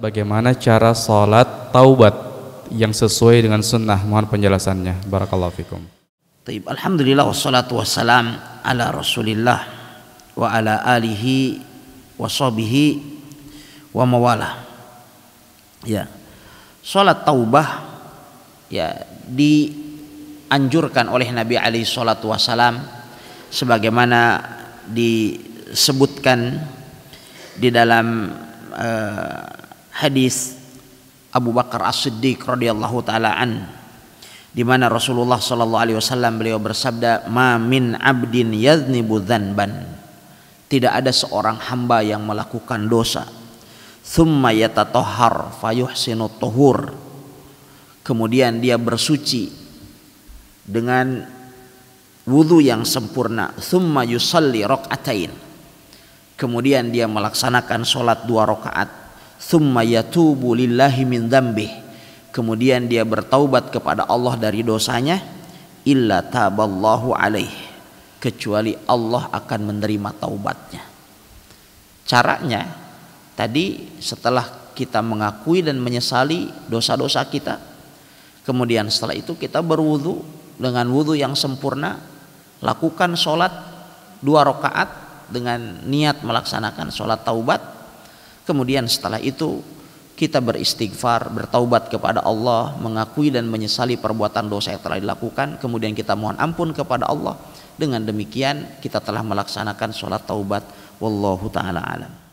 bagaimana cara sholat taubat yang sesuai dengan sunnah mohon penjelasannya barakallahu fikum Taib. Alhamdulillah wassalatu wassalam ala rasulillah wa ala alihi wa sahbihi wa mawala ya sholat taubah ya dianjurkan oleh Nabi alaihi salatu wassalam sebagaimana disebutkan di dalam uh, hadis Abu Bakar As-Siddiq radhiyallahu taala an di mana Rasulullah sallallahu alaihi wasallam beliau bersabda mamin abdin yadnibu dzanban tidak ada seorang hamba yang melakukan dosa thumma tohar fayuhsinu tohur kemudian dia bersuci dengan wudhu yang sempurna thumma yusalli rokaatain kemudian dia melaksanakan sholat dua rakaat summa yatubu lillahi min dhambih kemudian dia bertaubat kepada Allah dari dosanya illa taballahu alaih kecuali Allah akan menerima taubatnya caranya tadi setelah kita mengakui dan menyesali dosa-dosa kita kemudian setelah itu kita berwudu dengan wudu yang sempurna lakukan sholat dua rakaat dengan niat melaksanakan sholat taubat Kemudian setelah itu kita beristighfar, bertaubat kepada Allah, mengakui dan menyesali perbuatan dosa yang telah dilakukan, kemudian kita mohon ampun kepada Allah. Dengan demikian kita telah melaksanakan sholat taubat. Wallahu taala alam.